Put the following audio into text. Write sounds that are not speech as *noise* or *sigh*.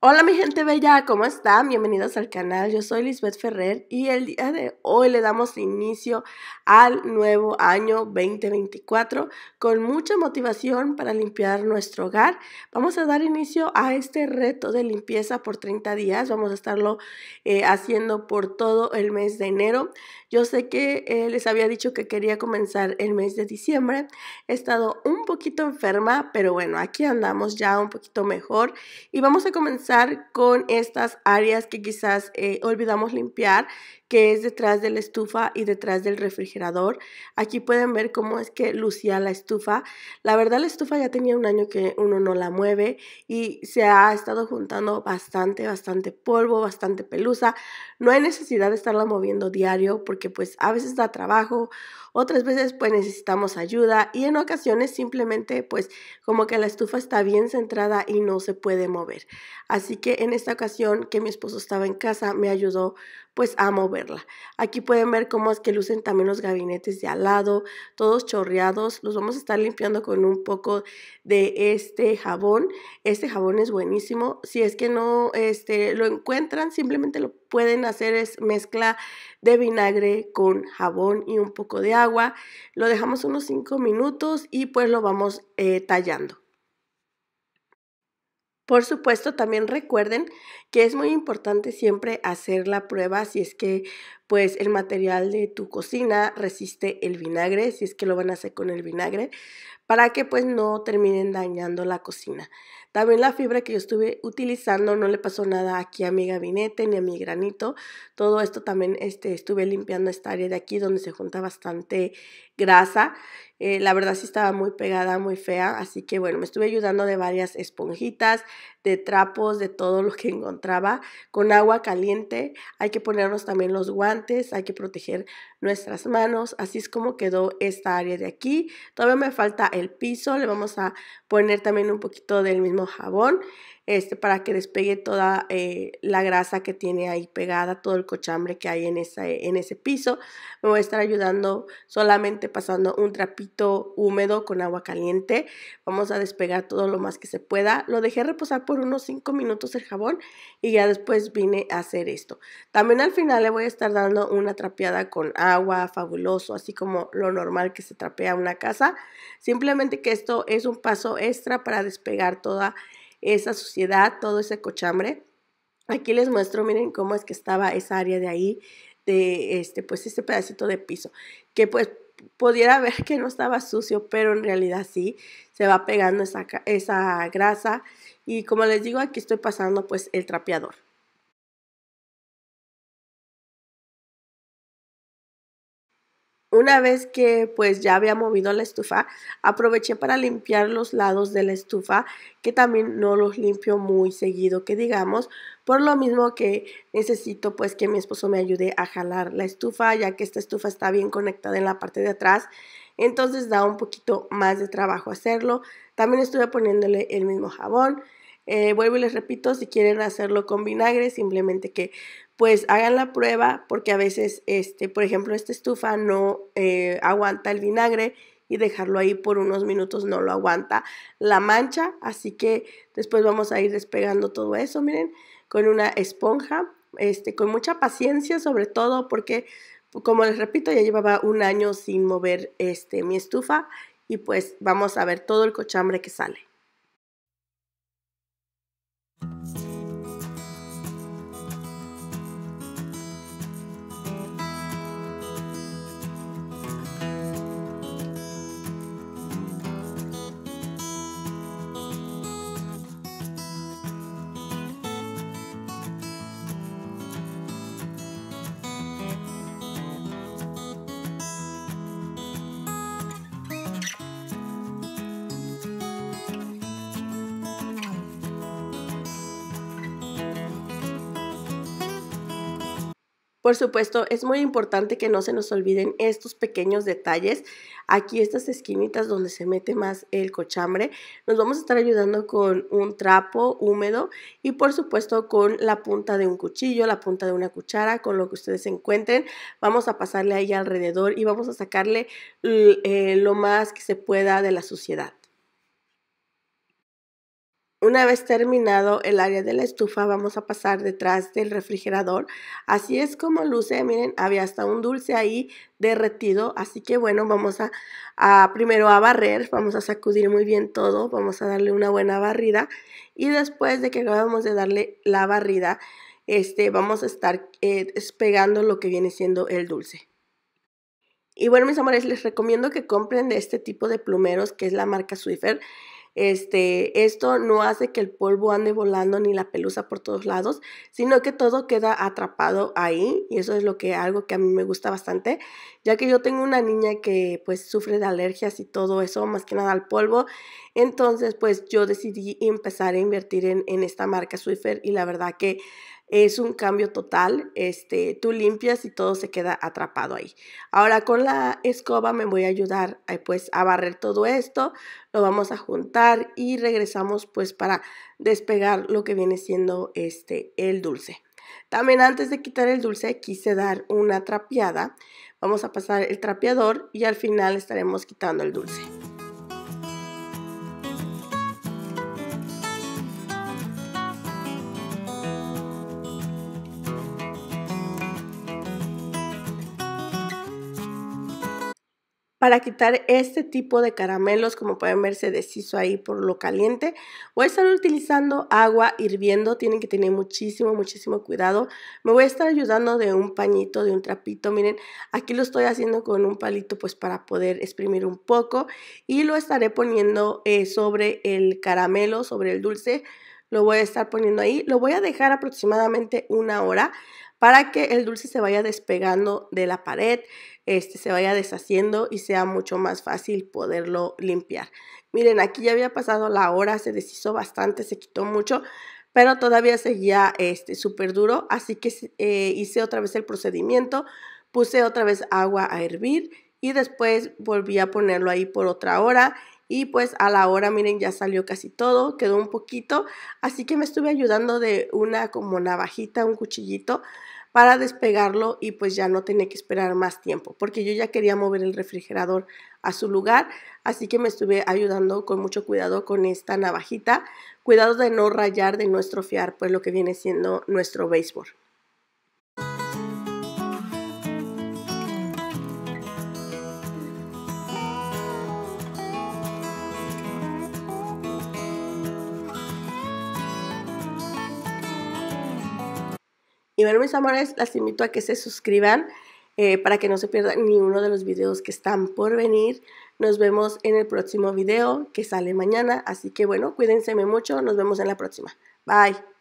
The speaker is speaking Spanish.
Hola mi gente bella, ¿cómo están? Bienvenidos al canal, yo soy Lisbeth Ferrer y el día de hoy le damos inicio al nuevo año 2024 con mucha motivación para limpiar nuestro hogar. Vamos a dar inicio a este reto de limpieza por 30 días, vamos a estarlo eh, haciendo por todo el mes de enero. Yo sé que eh, les había dicho que quería comenzar el mes de diciembre, he estado un poquito enferma, pero bueno, aquí andamos ya un poquito mejor y vamos a comenzar con estas áreas que quizás eh, olvidamos limpiar que es detrás de la estufa y detrás del refrigerador. Aquí pueden ver cómo es que lucía la estufa. La verdad la estufa ya tenía un año que uno no la mueve y se ha estado juntando bastante, bastante polvo, bastante pelusa. No hay necesidad de estarla moviendo diario porque pues a veces da trabajo, otras veces pues necesitamos ayuda y en ocasiones simplemente pues como que la estufa está bien centrada y no se puede mover. Así que en esta ocasión que mi esposo estaba en casa me ayudó pues a moverla, Aquí pueden ver cómo es que lucen también los gabinetes de al lado, todos chorreados. Los vamos a estar limpiando con un poco de este jabón. Este jabón es buenísimo. Si es que no este, lo encuentran, simplemente lo pueden hacer es mezcla de vinagre con jabón y un poco de agua. Lo dejamos unos 5 minutos y pues lo vamos eh, tallando. Por supuesto, también recuerden que es muy importante siempre hacer la prueba si es que pues el material de tu cocina resiste el vinagre, si es que lo van a hacer con el vinagre, para que pues no terminen dañando la cocina. También la fibra que yo estuve utilizando no le pasó nada aquí a mi gabinete ni a mi granito. Todo esto también este, estuve limpiando esta área de aquí donde se junta bastante grasa. Eh, la verdad sí estaba muy pegada, muy fea. Así que bueno, me estuve ayudando de varias esponjitas, de trapos, de todo lo que *laughs* encontraba. Con agua caliente hay que ponernos también los guantes antes, hay que proteger nuestras manos. Así es como quedó esta área de aquí. Todavía me falta el piso. Le vamos a poner también un poquito del mismo jabón este, para que despegue toda eh, la grasa que tiene ahí pegada, todo el cochambre que hay en, esa, en ese piso. Me voy a estar ayudando solamente pasando un trapito húmedo con agua caliente. Vamos a despegar todo lo más que se pueda. Lo dejé reposar por unos 5 minutos el jabón y ya después vine a hacer esto. También al final le voy a estar dando una trapeada con agua agua, fabuloso, así como lo normal que se trapea una casa. Simplemente que esto es un paso extra para despegar toda esa suciedad, todo ese cochambre. Aquí les muestro, miren cómo es que estaba esa área de ahí, de este, pues este pedacito de piso, que pues pudiera ver que no estaba sucio, pero en realidad sí, se va pegando esa, esa grasa. Y como les digo, aquí estoy pasando pues el trapeador. Una vez que pues ya había movido la estufa, aproveché para limpiar los lados de la estufa, que también no los limpio muy seguido, que digamos, por lo mismo que necesito pues que mi esposo me ayude a jalar la estufa, ya que esta estufa está bien conectada en la parte de atrás, entonces da un poquito más de trabajo hacerlo. También estuve poniéndole el mismo jabón eh, vuelvo y les repito, si quieren hacerlo con vinagre, simplemente que pues hagan la prueba porque a veces, este, por ejemplo, esta estufa no eh, aguanta el vinagre y dejarlo ahí por unos minutos no lo aguanta la mancha. Así que después vamos a ir despegando todo eso, miren, con una esponja, este, con mucha paciencia sobre todo porque, como les repito, ya llevaba un año sin mover este, mi estufa y pues vamos a ver todo el cochambre que sale. Por supuesto, es muy importante que no se nos olviden estos pequeños detalles. Aquí estas esquinitas donde se mete más el cochambre, nos vamos a estar ayudando con un trapo húmedo y por supuesto con la punta de un cuchillo, la punta de una cuchara, con lo que ustedes encuentren. Vamos a pasarle ahí alrededor y vamos a sacarle eh, lo más que se pueda de la suciedad. Una vez terminado el área de la estufa, vamos a pasar detrás del refrigerador. Así es como luce, miren, había hasta un dulce ahí derretido. Así que bueno, vamos a, primero a barrer, vamos a sacudir muy bien todo, vamos a darle una buena barrida. Y después de que acabamos de darle la barrida, este, vamos a estar eh, despegando lo que viene siendo el dulce. Y bueno, mis amores, les recomiendo que compren de este tipo de plumeros, que es la marca Swiffer. Este, esto no hace que el polvo ande volando ni la pelusa por todos lados, sino que todo queda atrapado ahí y eso es lo que algo que a mí me gusta bastante, ya que yo tengo una niña que pues sufre de alergias y todo eso, más que nada al polvo. Entonces, pues yo decidí empezar a invertir en, en esta marca Swiffer y la verdad que es un cambio total. Este, tú limpias y todo se queda atrapado ahí. Ahora con la escoba me voy a ayudar eh, pues a barrer todo esto. Lo vamos a juntar y regresamos pues para despegar lo que viene siendo este el dulce. También antes de quitar el dulce quise dar una trapeada. Vamos a pasar el trapeador y al final estaremos quitando el dulce. para quitar este tipo de caramelos, como pueden ver se deshizo ahí por lo caliente. Voy a estar utilizando agua hirviendo, tienen que tener muchísimo, muchísimo cuidado. Me voy a estar ayudando de un pañito, de un trapito, miren, aquí lo estoy haciendo con un palito pues para poder exprimir un poco y lo estaré poniendo eh, sobre el caramelo, sobre el dulce. Lo voy a estar poniendo ahí, lo voy a dejar aproximadamente una hora para que el dulce se vaya despegando de la pared, este, se vaya deshaciendo y sea mucho más fácil poderlo limpiar. Miren, aquí ya había pasado la hora, se deshizo bastante, se quitó mucho, pero todavía seguía este, súper duro, así que eh, hice otra vez el procedimiento, puse otra vez agua a hervir y después volví a ponerlo ahí por otra hora y pues a la hora, miren, ya salió casi todo, quedó un poquito. Así que me estuve ayudando de una como navajita, un cuchillito para despegarlo y pues ya no tenía que esperar más tiempo porque yo ya quería mover el refrigerador a su lugar así que me estuve ayudando con mucho cuidado con esta navajita cuidado de no rayar de no estrofear pues lo que viene siendo nuestro baseball. Y bueno, mis amores, las invito a que se suscriban eh, para que no se pierdan ni uno de los videos que están por venir. Nos vemos en el próximo video que sale mañana. Así que bueno, cuídense mucho. Nos vemos en la próxima. Bye.